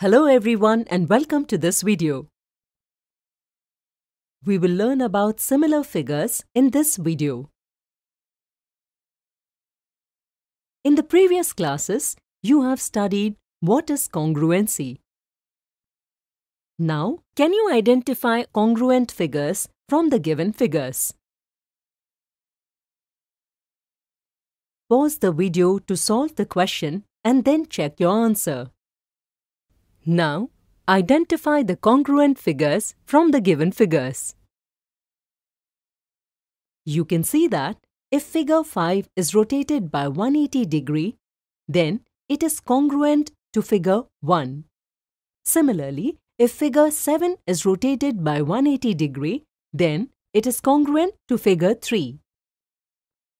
Hello everyone and welcome to this video. We will learn about similar figures in this video. In the previous classes, you have studied what is congruency. Now, can you identify congruent figures from the given figures? Pause the video to solve the question and then check your answer. Now, identify the congruent figures from the given figures. You can see that if figure 5 is rotated by 180 degree, then it is congruent to figure 1. Similarly, if figure 7 is rotated by 180 degree, then it is congruent to figure 3.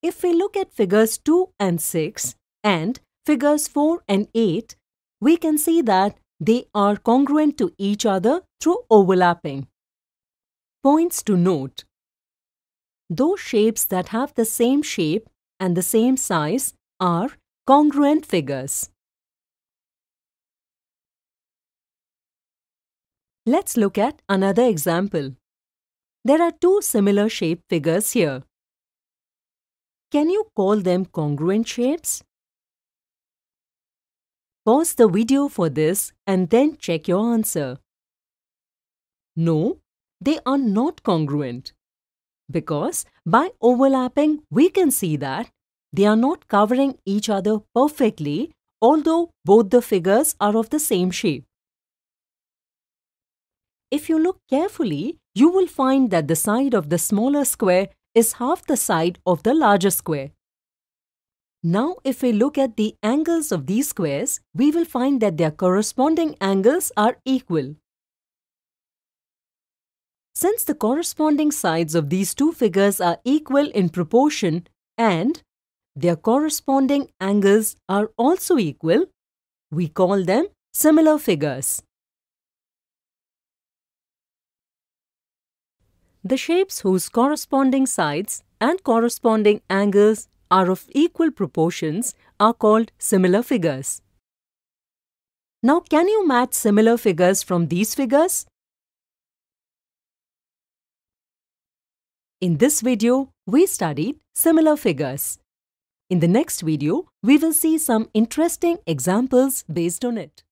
If we look at figures 2 and 6 and figures 4 and 8, we can see that they are congruent to each other through overlapping. Points to note. Those shapes that have the same shape and the same size are congruent figures. Let's look at another example. There are two similar shape figures here. Can you call them congruent shapes? Pause the video for this and then check your answer. No, they are not congruent. Because by overlapping, we can see that they are not covering each other perfectly although both the figures are of the same shape. If you look carefully, you will find that the side of the smaller square is half the side of the larger square. Now if we look at the angles of these squares, we will find that their corresponding angles are equal. Since the corresponding sides of these two figures are equal in proportion and their corresponding angles are also equal, we call them similar figures. The shapes whose corresponding sides and corresponding angles are of equal proportions are called similar figures. Now can you match similar figures from these figures? In this video, we studied similar figures. In the next video, we will see some interesting examples based on it.